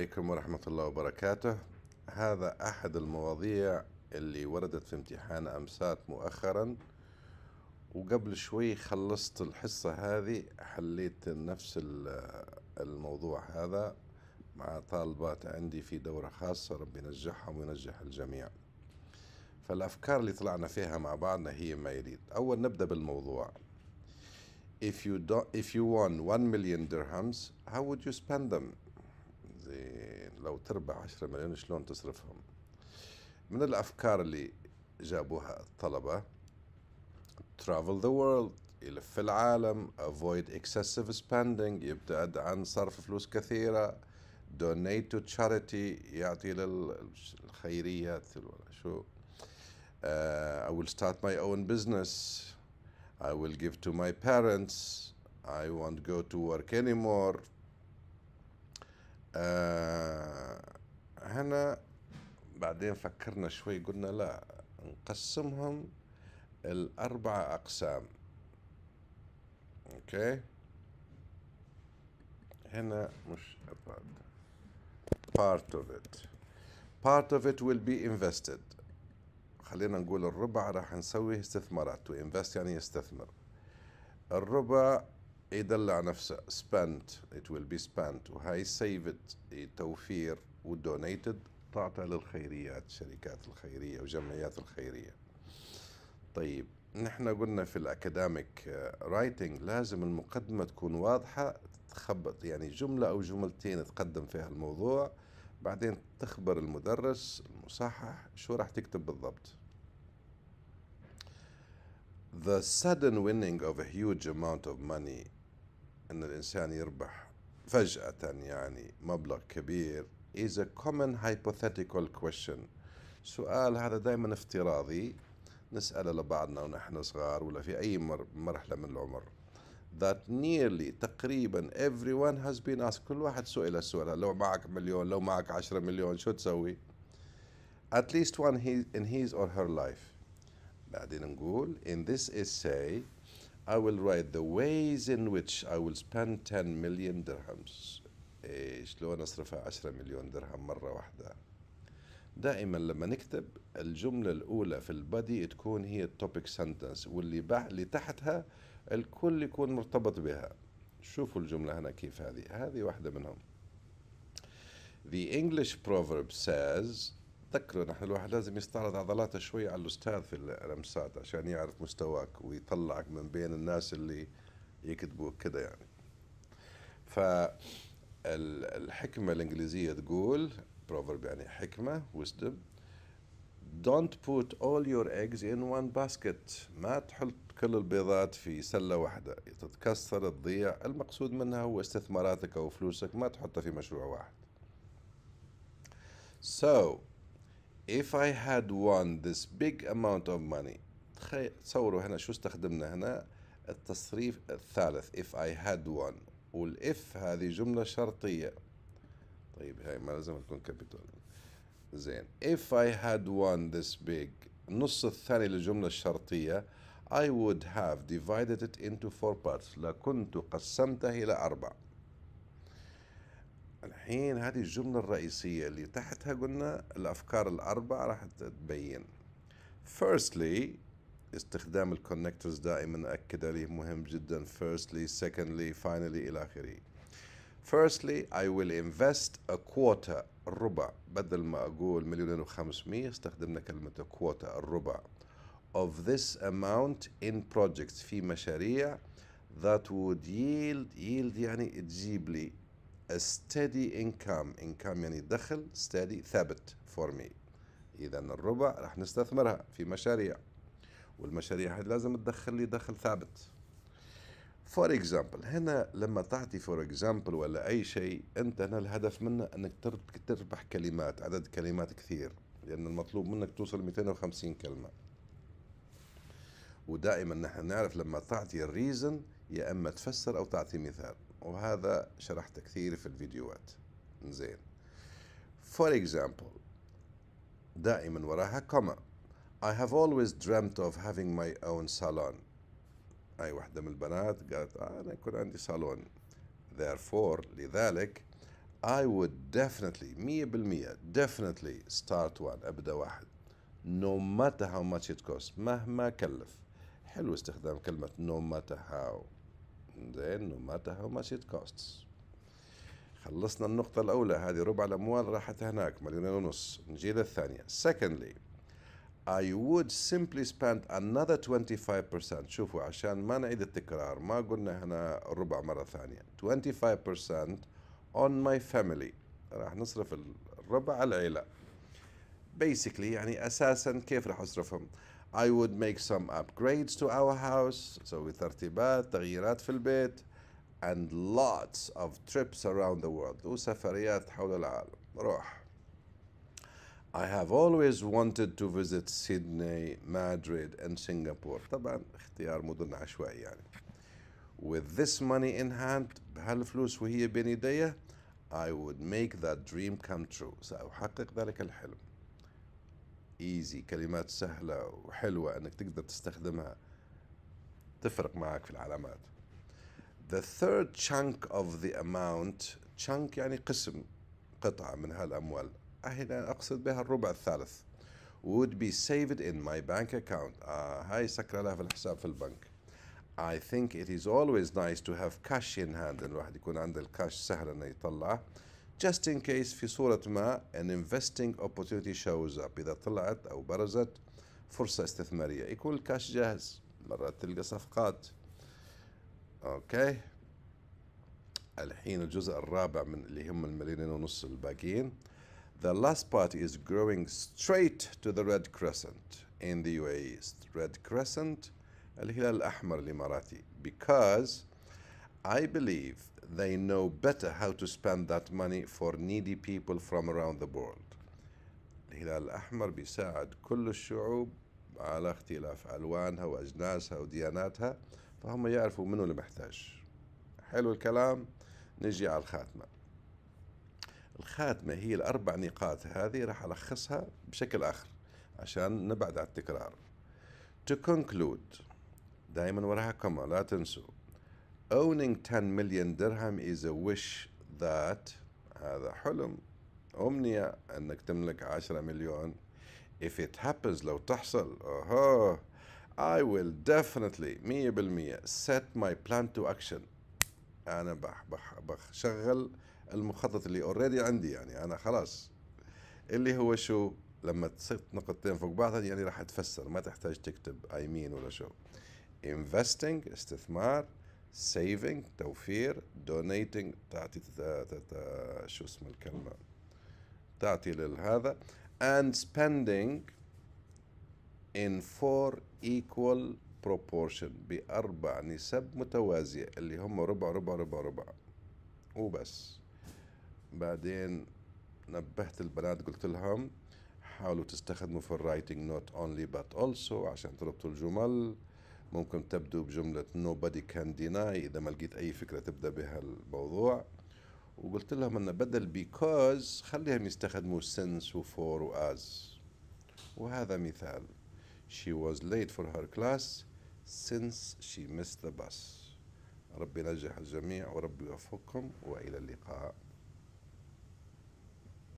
عليكم ورحمة الله وبركاته هذا أحد المواضيع اللي وردت في امتحان أمسات مؤخرا وقبل شوي خلصت الحصة هذه حليت نفس الموضوع هذا مع طالبات عندي في دورة خاصة ربي ينجحهم وينجح الجميع فالأفكار اللي طلعنا فيها مع بعضنا هي ما يريد أول نبدأ بالموضوع If you, don't, if you won 1 million dirhams, how would you spend them? قصدي لو تربح 10 مليون شلون تصرفهم من الأفكار اللي جابوها الطلبة travel the world يلف العالم avoid excessive spending يبتعد عن صرف فلوس كثيرة donate to charity يعطي للخيريات شو uh, I will start my own business I will give to my parents I won't go to work anymore آه هنا بعدين فكرنا شوي قلنا لا نقسمهم الأربعة أقسام أوكي هنا مش أبعد. part of it part of it will be invested خلينا نقول الربع راح نسوي استثمارات to invest يعني يستثمر الربع يدلع نفسه spent it will be spent وهاي save توفير ودونيتد تعطى للخيريات الشركات الخيرية وجمعيات الخيرية طيب نحن قلنا في الاكاديميك رايتنج لازم المقدمة تكون واضحة تخبط يعني جملة أو جملتين تقدم فيها الموضوع بعدين تخبر المدرس المصحح شو راح تكتب بالضبط the sudden winning of a huge amount of money and the insan yirbah fajatan yani مبلغ كبير is a common hypothetical question سؤال هذا دائما افتراضي نسأله لبعضنا ونحن صغار ولا في أي مر مرحلة من العمر that nearly تقريبا everyone has been asked كل واحد سئل السؤال لو معك مليون لو معك عشرة مليون شو تسوي at least one he, in his or her life بعدين نقول in this essay I will write the ways in which I will spend 10 million dirhams شلون أصرف 10 مليون درهم مرة واحدة دائما لما نكتب الجملة الأولى في البادي تكون هي التوبيك سنتنس واللي اللي تحتها الكل يكون مرتبط بها شوفوا الجملة هنا كيف هذه هذه واحدة منهم The English proverb says تفتكروا نحن الواحد لازم يستعرض عضلاته شوي على الاستاذ في الامسات عشان يعرف مستواك ويطلعك من بين الناس اللي يكتبوك كده يعني فالحكمه الانجليزيه تقول بروفرب يعني حكمه wisdom don't put all your eggs in one basket ما تحط كل البيضات في سلة واحدة تتكسر تضيع المقصود منها هو استثماراتك أو فلوسك ما تحطها في مشروع واحد So if I had won this big amount of money تصوروا هنا شو استخدمنا هنا التصريف الثالث if I had won والإف هذه جملة شرطية طيب هاي ما لازم تكون كابيتال زين if I had won this big النص الثاني للجملة الشرطية I would have divided it into four parts لكنت قسمته إلى أربع الحين هذه الجملة الرئيسية اللي تحتها قلنا الأفكار الأربعة راح تبين firstly استخدام الكونكترز دائما أكد عليه مهم جدا firstly secondly finally إلى آخره Firstly, I will invest a quarter الربع بدل ما أقول مليونين وخمسمية استخدمنا كلمة quarter الربع of this amount in projects في مشاريع that would yield yield يعني تجيب لي steady income income يعني دخل steady ثابت for me إذا الربع راح نستثمرها في مشاريع والمشاريع هذه لازم تدخل لي دخل ثابت فور اكزامبل هنا لما تعطي فور اكزامبل ولا اي شيء انت هنا الهدف منه انك تربح كلمات عدد كلمات كثير لان المطلوب منك توصل 250 كلمه ودائما نحن نعرف لما تعطي الريزن يا اما تفسر او تعطي مثال وهذا شرحته كثير في الفيديوهات زين فور example دائما وراها كوما I have always dreamt of having my own salon أي واحدة من البنات قالت آه أنا يكون عندي صالون therefore لذلك I would definitely مية بالمية definitely start one أبدأ واحد no matter how much it costs مهما كلف حلو استخدام كلمة no matter how زين no matter how much it costs خلصنا النقطة الأولى هذه ربع الأموال راحت هناك مليونين ونص نجي للثانية secondly I would simply spend another 25% شوفوا عشان ما نعيد التكرار ما قلنا هنا ربع مرة ثانية 25% on my family راح نصرف الربع على العيلة basically يعني أساسا كيف راح أصرفهم؟ I would make some upgrades to our house سوي ترتيبات تغييرات fil البيت and lots of trips around the world وسفريات حول العالم روح I have always wanted to visit Sydney, Madrid and Singapore طبعا اختيار مدن عشوائي يعني With this money in hand بهالفلوس وهي بين يديه I would make that dream come true سأحقق ذلك الحلم ايزي كلمات سهله وحلوه انك تقدر تستخدمها تفرق معك في العلامات the third chunk of the amount chunk يعني قسم قطعة من هالأموال هنا أقصد بها الربع الثالث would be saved in my bank account آه هاي سكر لها في الحساب في البنك I think it is always nice to have cash in hand الواحد يكون عنده الكاش سهل انه يطلعه just in case في صورة ما an investing opportunity shows up إذا طلعت أو برزت فرصة استثمارية يكون الكاش جاهز مرات تلقى صفقات أوكي الحين الجزء الرابع من اللي هم المليونين ونص الباقيين The last part is growing straight to the Red Crescent in the UAE Red Crescent الهلال الأحمر الإماراتي because I believe they know better how to spend that money for needy people from around the world. الهلال الأحمر بيساعد كل الشعوب على اختلاف ألوانها وأجناسها ودياناتها فهم يعرفوا منو اللي محتاج حلو الكلام نجي على الخاتمة الخاتمة هي الأربع نقاط هذه راح ألخصها بشكل آخر عشان نبعد عن التكرار To conclude دائما وراها كما لا تنسوا owning 10 million درهم is a wish that هذا حلم أمنية أنك تملك 10 مليون if it happens لو تحصل أها I will definitely 100% set my plan to action أنا بح بح بشغل المخطط اللي اوريدي عندي يعني أنا خلاص اللي هو شو لما تصير نقطتين فوق بعض يعني راح تفسر ما تحتاج تكتب I mean ولا شو investing استثمار سيفنج توفير دونيتنج تعطي شو اسم الكلمه تعطي لهذا and spending in four equal proportion بأربع نسب متوازية اللي هم ربع ربع ربع ربع وبس بعدين نبهت البنات قلت لهم حاولوا تستخدموا في الرايتنج نوت اونلي بات اولسو عشان تربطوا الجمل ممكن تبدو بجملة nobody can deny إذا ما لقيت أي فكرة تبدأ بها الموضوع وقلت لهم أن بدل because خليهم يستخدموا since و for و as وهذا مثال She was late for her class since she missed the bus ربي ينجح الجميع وربي يوفقكم وإلى اللقاء